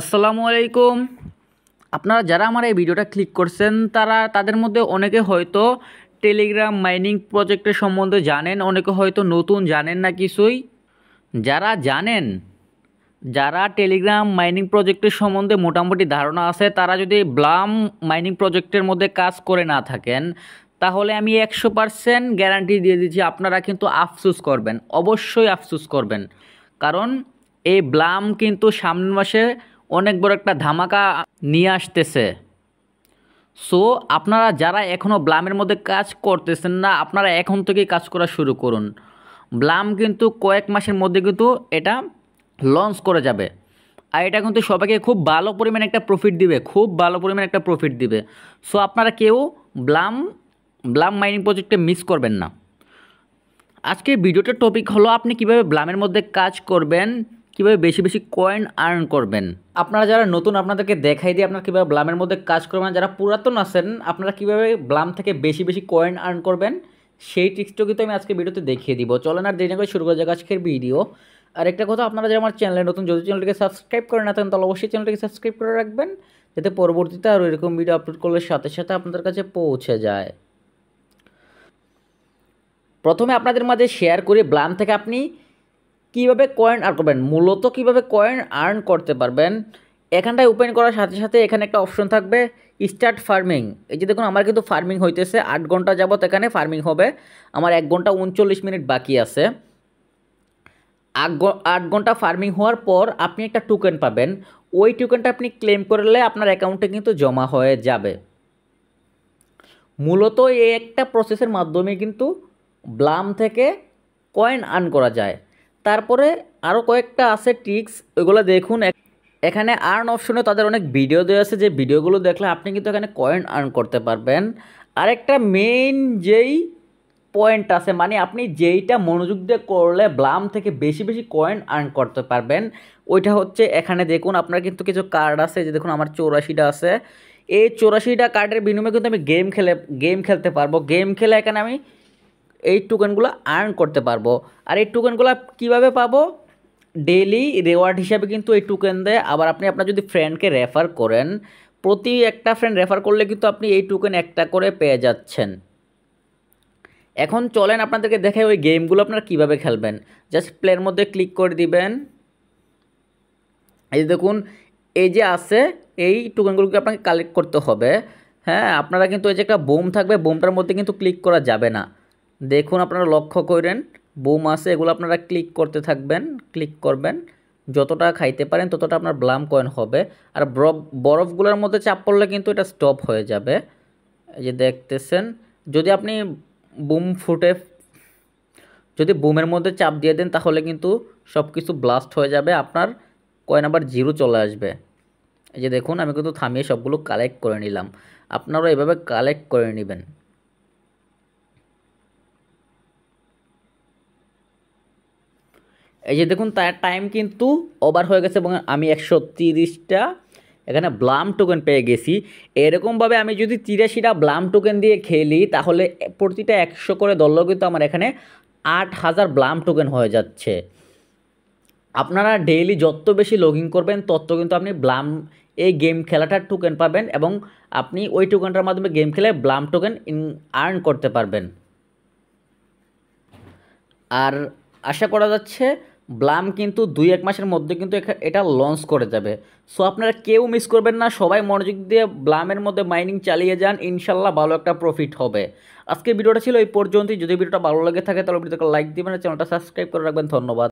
আসসালামু আলাইকুম আপনারা যারা আমার এই ভিডিওটা ক্লিক করছেন তারা তাদের মধ্যে অনেকে হয়তো টেলিগ্রাম মাইনিং প্রজেক্টের সম্বন্ধে জানেন অনেকে হয়তো নতুন জানেন না কিছুই যারা জানেন যারা টেলিগ্রাম মাইনিং প্রজেক্টের সম্বন্ধে মোটামুটি ধারণা আছে তারা যদি ব্লাম মাইনিং প্রজেক্টের মধ্যে কাজ করে না থাকেন তাহলে আমি একশো পারসেন্ট গ্যারান্টি দিয়ে দিচ্ছি আপনারা কিন্তু আফসুস করবেন অবশ্যই আফসুস করবেন কারণ এই ব্লাম কিন্তু সামনের মাসে অনেক বড় একটা ধামাকা নিয়ে আসতেছে সো আপনারা যারা এখনও ব্লামের মধ্যে কাজ করতেছেন না আপনারা এখন থেকেই কাজ করা শুরু করুন ব্লাম কিন্তু কয়েক মাসের মধ্যে কিন্তু এটা লঞ্চ করে যাবে আর এটা কিন্তু সবাইকে খুব ভালো পরিমাণে একটা প্রফিট দিবে খুব ভালো পরিমাণে একটা প্রফিট দিবে সো আপনারা কেউ ব্লাম ব্লাম মাইনিং প্রজেক্টে মিস করবেন না আজকে ভিডিওটার টপিক হলো আপনি কিভাবে ব্লামের মধ্যে কাজ করবেন কীভাবে বেশি বেশি কয়েন আর্ন করবেন আপনারা যারা নতুন আপনাদেরকে দেখাই দিয়ে আপনারা কীভাবে ব্লামের মধ্যে কাজ করবেন যারা পুরাতন আছেন আপনারা কীভাবে ব্লাম থেকে বেশি বেশি কয়েন আর্ন করবেন সেই ট্রিক্সটা কিন্তু আমি আজকে ভিডিওতে দেখিয়ে দিব চলেন আর দেরি না করে শুরু করা যাক আজকের ভিডিও আর একটা কথা আপনারা যারা আমার চ্যানেলে নতুন যদি চ্যানেলটিকে সাবস্ক্রাইব করে না থাকেন তাহলে অবশ্যই চ্যানেলটিকে সাবস্ক্রাইব করে রাখবেন যাতে পরবর্তীতে আর এরকম ভিডিও আপলোড করলে সাথে সাথে আপনাদের কাছে পৌঁছে যায় প্রথমে আপনাদের মাঝে শেয়ার করে ব্লাম থেকে আপনি কিভাবে কয়েন আর্ন করবেন মূলত কিভাবে কয়েন আর্ন করতে পারবেন এখানটায় ওপেন করার সাথে সাথে এখানে একটা অপশন থাকবে স্টার্ট ফার্মিং এই যে দেখুন আমার কিন্তু ফার্মিং হইতেছে আট ঘন্টা যাবত এখানে ফার্মিং হবে আমার এক ঘন্টা উনচল্লিশ মিনিট বাকি আছে আট ঘন্টা ফার্মিং হওয়ার পর আপনি একটা টোকেন পাবেন ওই টোকেনটা আপনি ক্লেম করলে আপনার অ্যাকাউন্টে কিন্তু জমা হয়ে যাবে মূলত এই একটা প্রসেসের মাধ্যমে কিন্তু ব্লাম থেকে কয়েন আর্ন করা যায় তারপরে আরও কয়েকটা আছে ট্রিক্স ওইগুলো দেখুন এখানে আর্ন অপশনে তাদের অনেক ভিডিও দেওয়া আছে যে ভিডিওগুলো দেখলে আপনি কিন্তু এখানে কয়েন আর্ন করতে পারবেন আরেকটা মেইন যেই পয়েন্ট আছে মানে আপনি যেইটা মনোযোগ দিয়ে করলে ব্লাম থেকে বেশি বেশি কয়েন আর্ন করতে পারবেন ওইটা হচ্ছে এখানে দেখুন আপনার কিন্তু কিছু কার্ড আছে যে দেখুন আমার চৌরাশিটা আছে এই চৌরাশিটা কার্ডের বিনিময়ে কিন্তু আমি গেম খেলে গেম খেলতে পারবো গেম খেলে এখানে আমি এই টোকেনগুলো আর্ন করতে পারবো আর এই টোকেনগুলো কিভাবে পাবো ডেলি রেওয়ার্ড হিসাবে কিন্তু এই টোকেন দেয় আবার আপনি আপনার যদি ফ্রেন্ডকে রেফার করেন প্রতি একটা ফ্রেন্ড রেফার করলে কিন্তু আপনি এই টোকেন একটা করে পেয়ে যাচ্ছেন এখন চলেন আপনাদেরকে দেখে ওই গেমগুলো আপনারা কীভাবে খেলবেন জাস্ট প্লের মধ্যে ক্লিক করে দিবেন এই যে দেখুন এই যে আছে এই টোকেনগুলোকে আপনাকে কালেক্ট করতে হবে হ্যাঁ আপনারা কিন্তু এই যে একটা বোম থাকবে বোমটার মধ্যে কিন্তু ক্লিক করা যাবে না দেখুন আপনারা লক্ষ্য করেন বুম আছে এগুলো আপনারা ক্লিক করতে থাকবেন ক্লিক করবেন যতটা খাইতে পারেন ততটা আপনার ব্লাম কয়েন হবে আর বরফ বরফগুলোর মধ্যে চাপ পড়লে কিন্তু এটা স্টপ হয়ে যাবে এই যে দেখতেছেন যদি আপনি বুম ফুটে যদি বুমের মধ্যে চাপ দিয়ে দেন তাহলে কিন্তু সব কিছু ব্লাস্ট হয়ে যাবে আপনার কয়েন আবার জিরো চলে আসবে এই যে দেখুন আমি কিন্তু থামিয়ে সবগুলো কালেক্ট করে নিলাম আপনারা এভাবে কালেক্ট করে নেবেন এই যে দেখুন তার টাইম কিন্তু ওভার হয়ে গেছে এবং আমি একশো তিরিশটা এখানে ব্লাম টোকেন পেয়ে গেছি এরকমভাবে আমি যদি তিরাশিটা ব্লাম টোকেন দিয়ে খেলি তাহলে প্রতিটা একশো করে দলও কিন্তু আমার এখানে আট হাজার ব্লাম টোকেন হয়ে যাচ্ছে আপনারা ডেইলি যত বেশি লগ ইন করবেন তত কিন্তু আপনি ব্লাম এই গেম খেলাটার টোকেন পাবেন এবং আপনি ওই টোকেনটার মাধ্যমে গেম খেলে ব্লাম টোকেন ইন আর্ন করতে পারবেন আর আশা করা যাচ্ছে ব্লাম কিন্তু দুই এক মাসের মধ্যে কিন্তু এটা লঞ্চ করে যাবে সো আপনারা কেউ মিস করবেন না সবাই মনোযোগ দিয়ে ব্লামের মধ্যে মাইনিং চালিয়ে যান ইনশাল্লাহ ভালো একটা প্রফিট হবে আজকে ভিডিওটা ছিল এই পর্যন্তই যদি ভিডিওটা ভালো লাগে থাকে তাহলে ভিডিওটাকে লাইক দিবেন চ্যানেলটা সাবস্ক্রাইব করে রাখবেন ধন্যবাদ